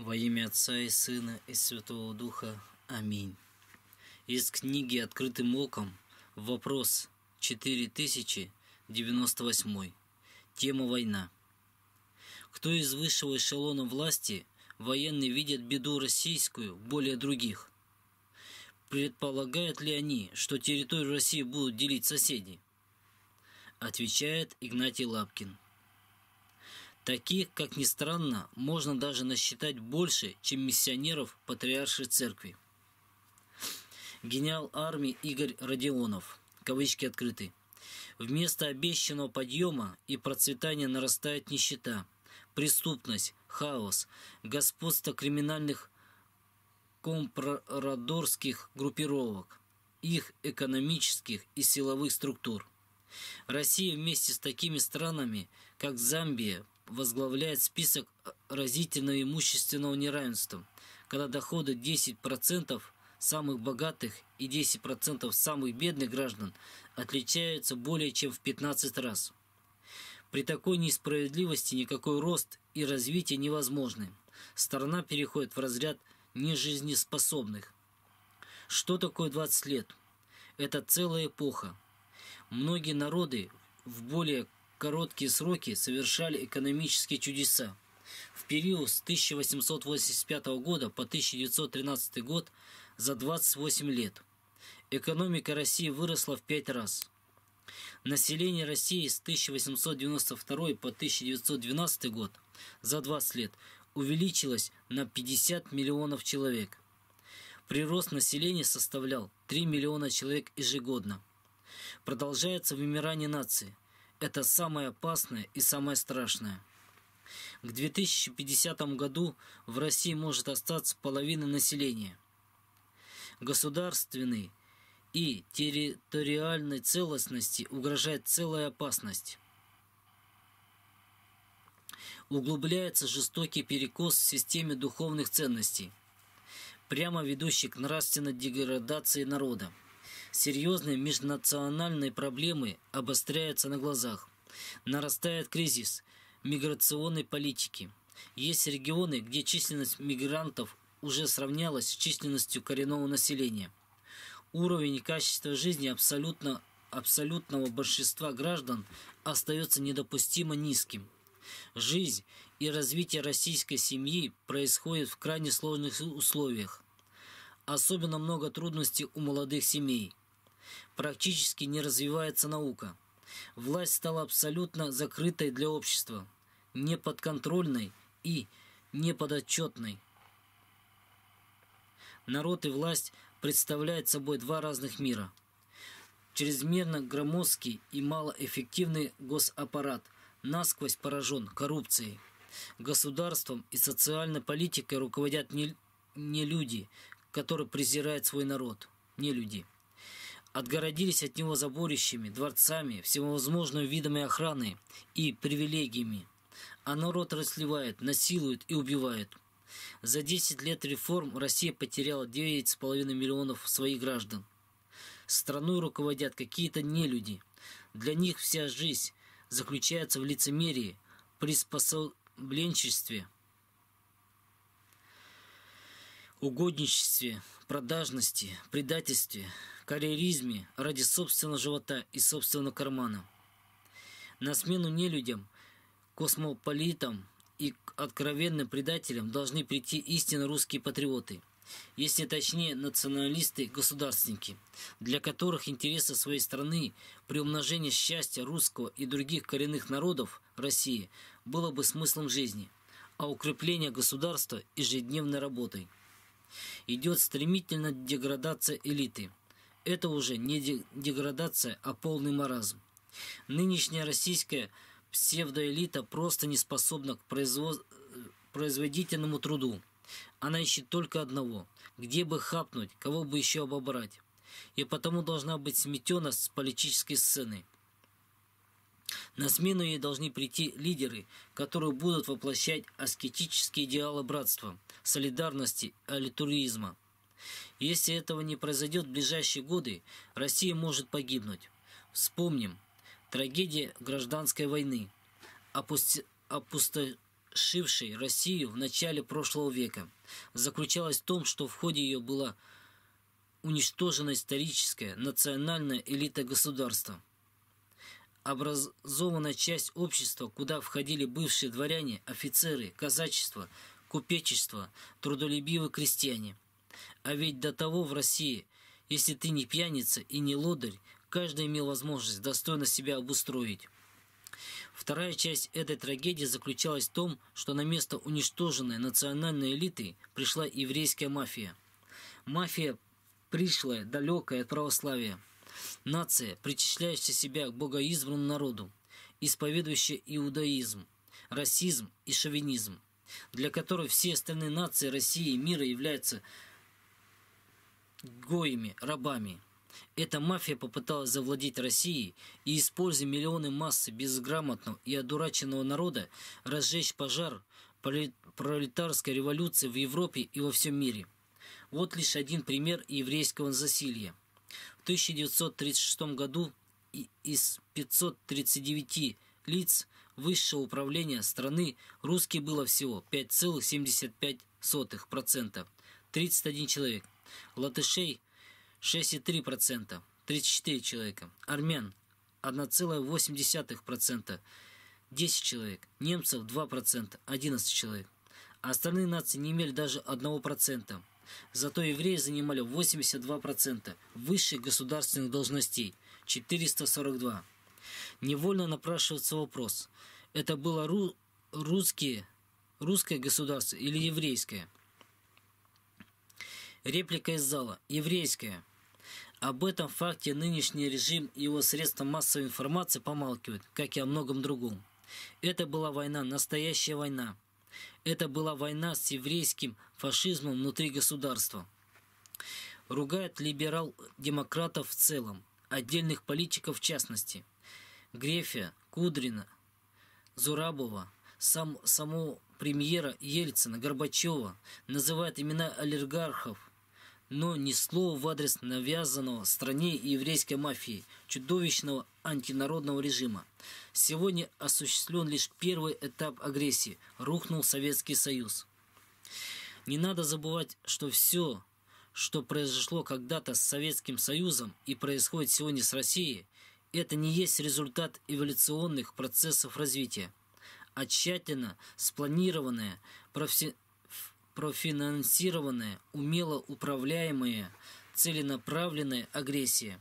Во имя Отца и Сына и Святого Духа. Аминь. Из книги «Открытым оком» вопрос 4098. Тема «Война». Кто из высшего эшелона власти военные видят беду российскую более других? Предполагают ли они, что территорию России будут делить соседи? Отвечает Игнатий Лапкин. Таких, как ни странно, можно даже насчитать больше, чем миссионеров Патриаршей Церкви. Гениал армии Игорь Родионов, кавычки открыты. Вместо обещанного подъема и процветания нарастает нищета, преступность, хаос, господство криминальных компрородорских группировок, их экономических и силовых структур. Россия вместе с такими странами, как Замбия, возглавляет список разительного имущественного неравенства, когда доходы 10% самых богатых и 10% самых бедных граждан отличаются более чем в 15 раз. При такой несправедливости никакой рост и развитие невозможны. Страна переходит в разряд нежизнеспособных. Что такое 20 лет? Это целая эпоха. Многие народы в более короткие сроки совершали экономические чудеса. В период с 1885 года по 1913 год за 28 лет экономика России выросла в 5 раз. Население России с 1892 по 1912 год за 20 лет увеличилось на 50 миллионов человек. Прирост населения составлял 3 миллиона человек ежегодно. Продолжается вымирание нации – это самое опасное и самое страшное. К 2050 году в России может остаться половина населения. Государственной и территориальной целостности угрожает целая опасность. Углубляется жестокий перекос в системе духовных ценностей, прямо ведущий к нравственной деградации народа серьезные межнациональные проблемы обостряются на глазах. Нарастает кризис миграционной политики. Есть регионы, где численность мигрантов уже сравнялась с численностью коренного населения. Уровень и качество жизни абсолютно, абсолютного большинства граждан остается недопустимо низким. Жизнь и развитие российской семьи происходит в крайне сложных условиях. Особенно много трудностей у молодых семей – практически не развивается наука. Власть стала абсолютно закрытой для общества, неподконтрольной и неподотчетной. Народ и власть представляют собой два разных мира. Чрезмерно громоздкий и малоэффективный госаппарат насквозь поражен коррупцией. Государством и социальной политикой руководят не, не люди, которые презирают свой народ, не люди отгородились от него заборищами, дворцами, всевозможным видами охраны и привилегиями. А народ расливает, насилует и убивает. За 10 лет реформ Россия потеряла 9,5 миллионов своих граждан. Страной руководят какие-то нелюди. Для них вся жизнь заключается в лицемерии, приспособленчестве, угодничестве, продажности, предательстве – карьеризме ради собственного живота и собственного кармана. На смену нелюдям, космополитам и откровенным предателям должны прийти истинно русские патриоты, если точнее националисты-государственники, для которых интересы своей страны, при умножении счастья русского и других коренных народов России было бы смыслом жизни, а укрепление государства ежедневной работой. Идет стремительная деградация элиты – это уже не деградация, а полный маразм. Нынешняя российская псевдоэлита просто не способна к производ... Э, производительному труду. Она ищет только одного – где бы хапнуть, кого бы еще обобрать. И потому должна быть сметена с политической сцены. На смену ей должны прийти лидеры, которые будут воплощать аскетические идеалы братства, солидарности, алитуризма. Если этого не произойдет в ближайшие годы, Россия может погибнуть. Вспомним. Трагедия гражданской войны, опустошившей Россию в начале прошлого века, заключалась в том, что в ходе ее была уничтожена историческая национальная элита государства. образованная часть общества, куда входили бывшие дворяне, офицеры, казачество, купечество, трудолюбивые крестьяне – а ведь до того в России, если ты не пьяница и не лодырь, каждый имел возможность достойно себя обустроить. Вторая часть этой трагедии заключалась в том, что на место уничтоженной национальной элиты пришла еврейская мафия. Мафия пришлая, далекая от православия. Нация, причисляющая себя к богоизбранному народу, исповедующая иудаизм, расизм и шовинизм, для которой все остальные нации России и мира являются гоями, рабами. Эта мафия попыталась завладеть Россией и, используя миллионы массы безграмотного и одураченного народа, разжечь пожар пролетарской революции в Европе и во всем мире. Вот лишь один пример еврейского засилья. В 1936 году из 539 лиц высшего управления страны русских было всего 5,75%, 31 человек – латышей 6,3%, 34 человека, армян 1,8%, 10 человек, немцев 2%, 11 человек. А остальные нации не имели даже 1%. Зато евреи занимали 82% высших государственных должностей, 442. Невольно напрашивается вопрос, это было ру русские, русское государство или еврейское – Реплика из зала. Еврейская. Об этом факте нынешний режим и его средства массовой информации помалкивают, как и о многом другом. Это была война, настоящая война. Это была война с еврейским фашизмом внутри государства. Ругает либерал-демократов в целом, отдельных политиков в частности. Грефия, Кудрина, Зурабова, сам, самого премьера Ельцина, Горбачева, называют имена олигархов, но ни слова в адрес навязанного стране и еврейской мафии, чудовищного антинародного режима. Сегодня осуществлен лишь первый этап агрессии – рухнул Советский Союз. Не надо забывать, что все, что произошло когда-то с Советским Союзом и происходит сегодня с Россией, это не есть результат эволюционных процессов развития, а тщательно спланированное профессиональное профинансированная, умело управляемая, целенаправленная агрессия.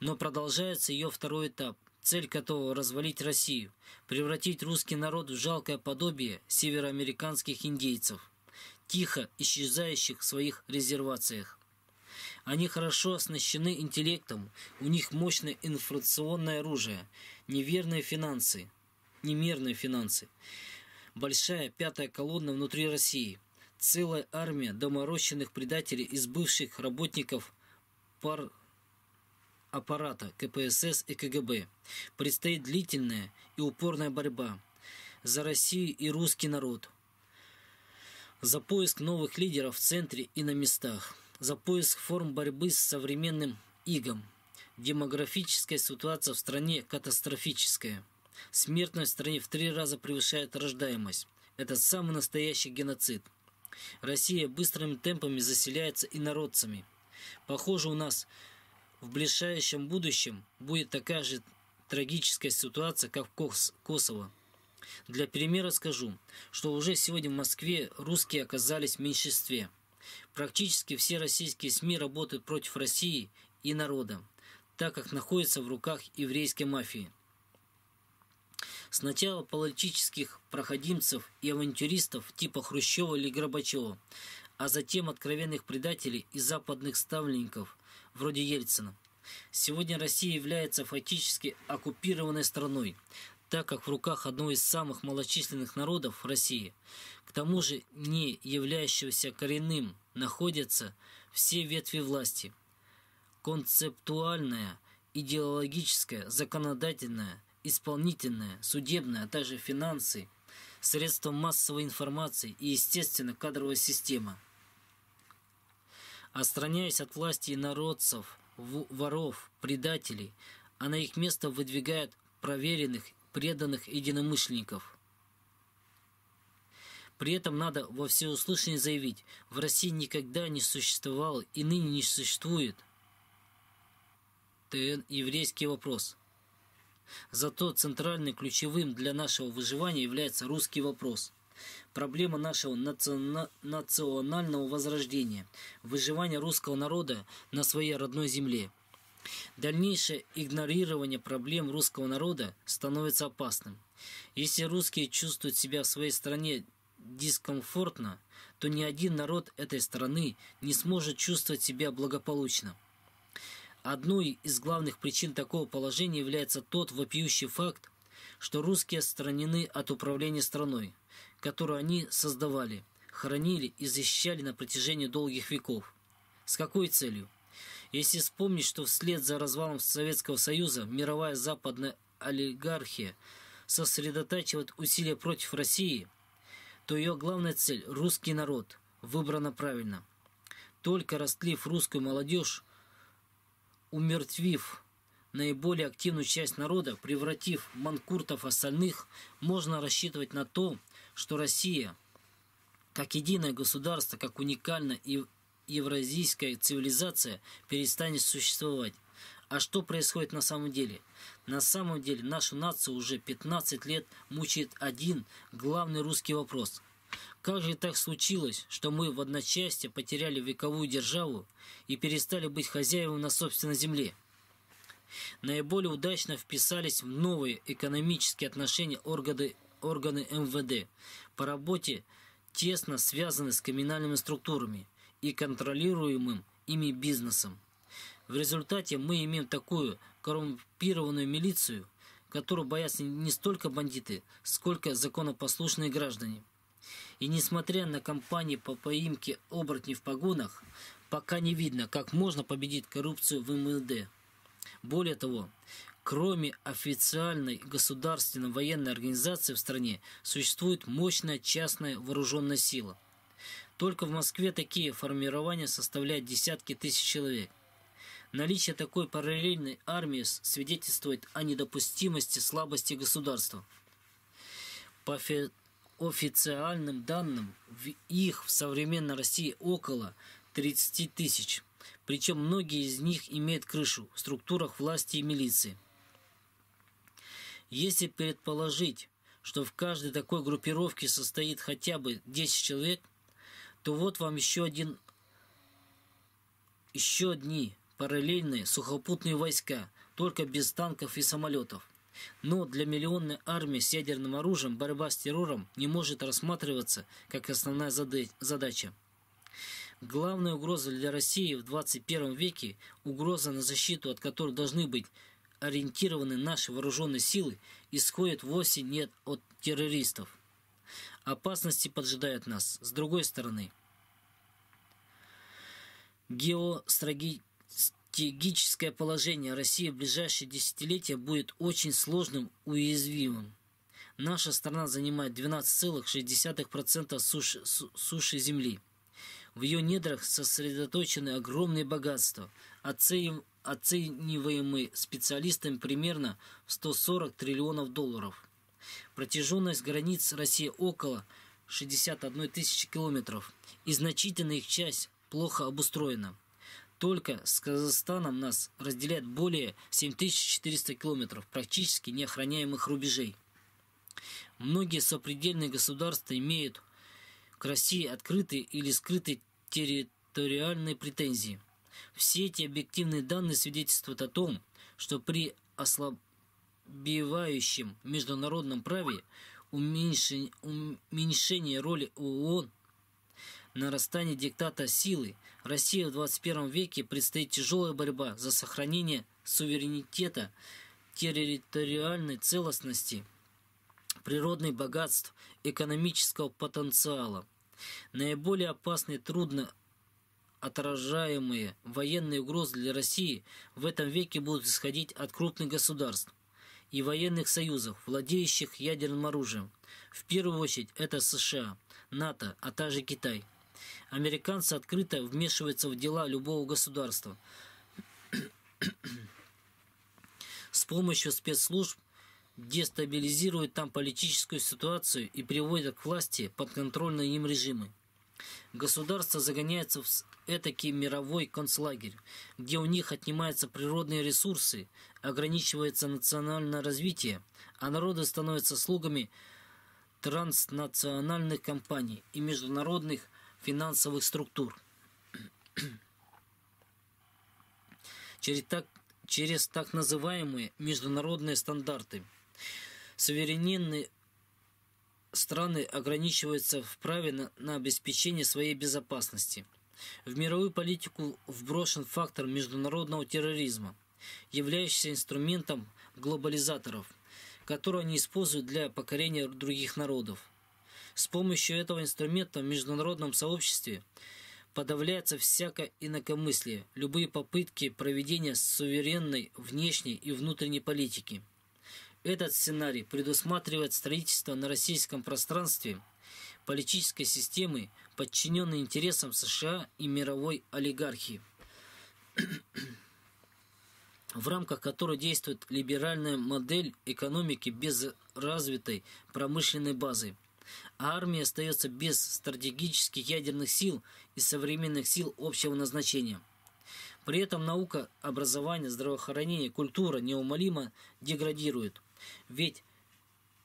Но продолжается ее второй этап, цель которого – развалить Россию, превратить русский народ в жалкое подобие североамериканских индейцев, тихо исчезающих в своих резервациях. Они хорошо оснащены интеллектом, у них мощное информационное оружие, неверные финансы, немерные финансы, большая пятая колонна внутри России – целая армия доморощенных предателей из бывших работников пар аппарата КПСС и КГБ. Предстоит длительная и упорная борьба за Россию и русский народ, за поиск новых лидеров в центре и на местах, за поиск форм борьбы с современным игом. Демографическая ситуация в стране катастрофическая. Смертность в стране в три раза превышает рождаемость. Это самый настоящий геноцид. Россия быстрыми темпами заселяется инородцами. Похоже, у нас в ближайшем будущем будет такая же трагическая ситуация, как в Косово. Для примера скажу, что уже сегодня в Москве русские оказались в меньшинстве. Практически все российские СМИ работают против России и народа, так как находятся в руках еврейской мафии. Сначала политических проходимцев и авантюристов типа Хрущева или Горбачева, а затем откровенных предателей и западных ставленников, вроде Ельцина. Сегодня Россия является фактически оккупированной страной, так как в руках одного из самых малочисленных народов России, к тому же не являющегося коренным, находятся все ветви власти – концептуальная, идеологическая, законодательная исполнительная, судебная, а также финансы, средства массовой информации и, естественно, кадровая система. Остраняясь от власти народцев, воров, предателей, а на их место выдвигает проверенных, преданных единомышленников. При этом надо во всеуслышание заявить, в России никогда не существовало и ныне не существует ТН «Еврейский вопрос» Зато центральным ключевым для нашего выживания является русский вопрос. Проблема нашего наци... национального возрождения, выживания русского народа на своей родной земле. Дальнейшее игнорирование проблем русского народа становится опасным. Если русские чувствуют себя в своей стране дискомфортно, то ни один народ этой страны не сможет чувствовать себя благополучно. Одной из главных причин такого положения является тот вопиющий факт, что русские отстранены от управления страной, которую они создавали, хранили и защищали на протяжении долгих веков. С какой целью? Если вспомнить, что вслед за развалом Советского Союза мировая западная олигархия сосредотачивает усилия против России, то ее главная цель – русский народ – выбрана правильно. Только растлив русскую молодежь, умертвив наиболее активную часть народа, превратив манкуртов остальных, можно рассчитывать на то, что Россия, как единое государство, как уникальная евразийская цивилизация, перестанет существовать. А что происходит на самом деле? На самом деле нашу нацию уже 15 лет мучает один главный русский вопрос – как же так случилось, что мы в одночасье потеряли вековую державу и перестали быть хозяевами на собственной земле? Наиболее удачно вписались в новые экономические отношения органы, органы МВД по работе, тесно связаны с криминальными структурами и контролируемым ими бизнесом. В результате мы имеем такую коррумпированную милицию, которую боятся не столько бандиты, сколько законопослушные граждане – и несмотря на кампании по поимке оборотней в погонах, пока не видно, как можно победить коррупцию в МЛД. Более того, кроме официальной государственной военной организации в стране, существует мощная частная вооруженная сила. Только в Москве такие формирования составляют десятки тысяч человек. Наличие такой параллельной армии свидетельствует о недопустимости слабости государства. По, официальным данным, в их в современной России около 30 тысяч. Причем многие из них имеют крышу в структурах власти и милиции. Если предположить, что в каждой такой группировке состоит хотя бы 10 человек, то вот вам еще один еще одни параллельные сухопутные войска, только без танков и самолетов. Но для миллионной армии с ядерным оружием борьба с террором не может рассматриваться как основная задача. Главная угроза для России в 21 веке, угроза на защиту от которой должны быть ориентированы наши вооруженные силы, исходит вовсе нет от террористов. Опасности поджидают нас. С другой стороны, геостратегически стратегическое положение России в ближайшие десятилетия будет очень сложным, уязвимым. Наша страна занимает 12,6% суши, суши земли. В ее недрах сосредоточены огромные богатства, оцениваемые специалистами примерно в 140 триллионов долларов. Протяженность границ России около 61 тысячи километров, и значительная их часть плохо обустроена – только с Казахстаном нас разделяет более 7400 километров практически неохраняемых рубежей. Многие сопредельные государства имеют к России открытые или скрытые территориальные претензии. Все эти объективные данные свидетельствуют о том, что при ослабевающем международном праве уменьшение роли ООН, нарастание диктата силы – России в 21 веке предстоит тяжелая борьба за сохранение суверенитета, территориальной целостности, природных богатств, экономического потенциала. Наиболее опасные, трудно отражаемые военные угрозы для России в этом веке будут исходить от крупных государств и военных союзов, владеющих ядерным оружием. В первую очередь это США, НАТО, а также Китай – Американцы открыто вмешиваются в дела любого государства. С помощью спецслужб дестабилизируют там политическую ситуацию и приводят к власти подконтрольные им режимы. Государство загоняется в этакий мировой концлагерь, где у них отнимаются природные ресурсы, ограничивается национальное развитие, а народы становятся слугами транснациональных компаний и международных финансовых структур. через так, через так называемые международные стандарты. Суверенные страны ограничиваются в праве на, на обеспечение своей безопасности. В мировую политику вброшен фактор международного терроризма, являющийся инструментом глобализаторов, который они используют для покорения других народов – с помощью этого инструмента в международном сообществе подавляется всякое инакомыслие, любые попытки проведения суверенной внешней и внутренней политики. Этот сценарий предусматривает строительство на российском пространстве политической системы, подчиненной интересам США и мировой олигархии, в рамках которой действует либеральная модель экономики без развитой промышленной базы – а армия остается без стратегических ядерных сил и современных сил общего назначения. При этом наука, образование, здравоохранение, культура неумолимо деградируют. Ведь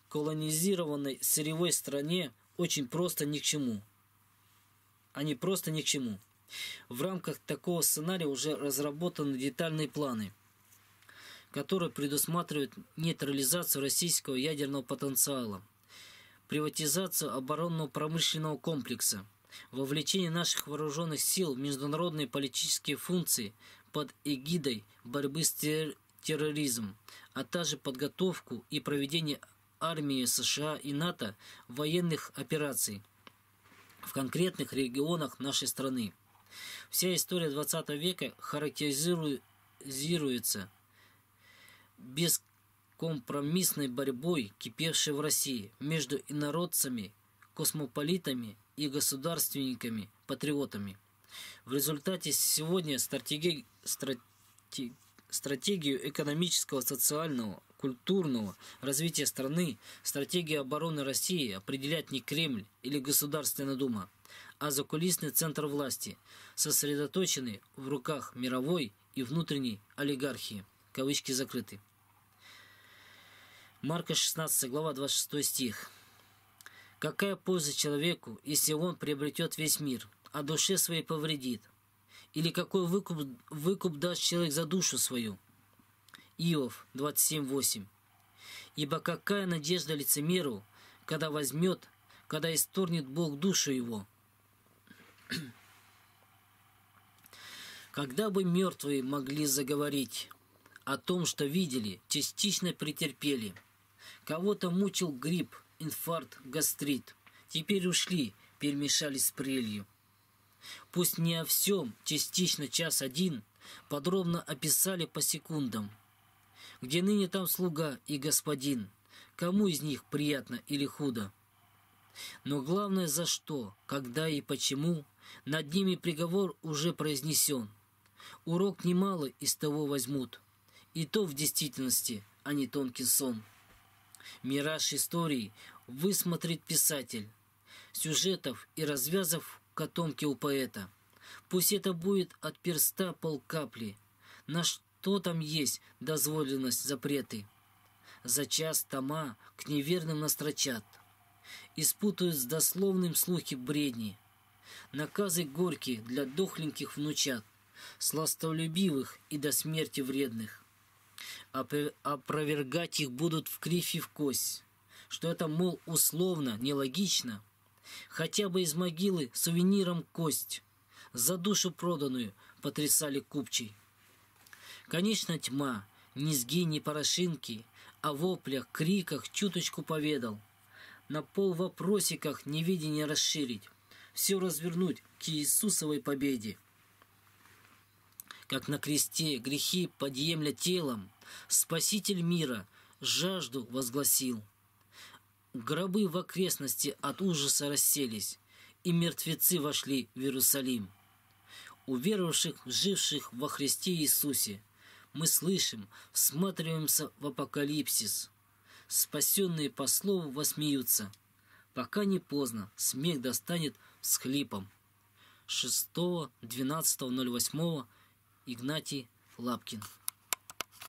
колонизированной сырьевой стране очень просто ни к чему. Они просто ни к чему. В рамках такого сценария уже разработаны детальные планы, которые предусматривают нейтрализацию российского ядерного потенциала приватизацию оборонно-промышленного комплекса, вовлечение наших вооруженных сил в международные политические функции под эгидой борьбы с терроризмом, а также подготовку и проведение армии США и НАТО военных операций в конкретных регионах нашей страны. Вся история 20 века характеризируется без компромиссной борьбой, кипевшей в России между инородцами, космополитами и государственниками, патриотами. В результате сегодня стратеги... стратег... стратегию экономического, социального, культурного развития страны, стратегию обороны России определяет не Кремль или Государственная Дума, а закулисный центр власти, сосредоточенный в руках мировой и внутренней олигархии. Кавычки закрыты. Марка 16, глава 26 стих. «Какая польза человеку, если он приобретет весь мир, а душе своей повредит? Или какой выкуп, выкуп даст человек за душу свою?» Иов 27.8. «Ибо какая надежда лицемеру, когда возьмет, когда исторнет Бог душу его?» Когда бы мертвые могли заговорить о том, что видели, частично претерпели – Кого-то мучил грипп, инфаркт, гастрит. Теперь ушли, перемешались с прелью. Пусть не о всем, частично час один, подробно описали по секундам. Где ныне там слуга и господин, кому из них приятно или худо. Но главное за что, когда и почему, над ними приговор уже произнесен. Урок немало из того возьмут, и то в действительности, а не тонкий сон. Мираж истории высмотрит писатель, сюжетов и развязав котомки у поэта. Пусть это будет от перста полкапли. На что там есть дозволенность запреты? За час тома к неверным настрочат. Испутают с дословным слухи бредни. Наказы горькие для дохленьких внучат, сластолюбивых и до смерти вредных опровергать их будут в кривь и в кость, что это, мол, условно, нелогично. Хотя бы из могилы сувениром кость, за душу проданную потрясали купчей. Конечно, тьма, низги, не порошинки, о а воплях, криках чуточку поведал. На пол вопросиках невидение расширить, все развернуть к Иисусовой победе как на кресте грехи подъемля телом, Спаситель мира жажду возгласил. Гробы в окрестности от ужаса расселись, и мертвецы вошли в Иерусалим. у веровавших живших во Христе Иисусе, мы слышим, всматриваемся в апокалипсис. Спасенные по слову восмеются. Пока не поздно, смех достанет с хлипом. 6 12 08 Игнатий Лапкин.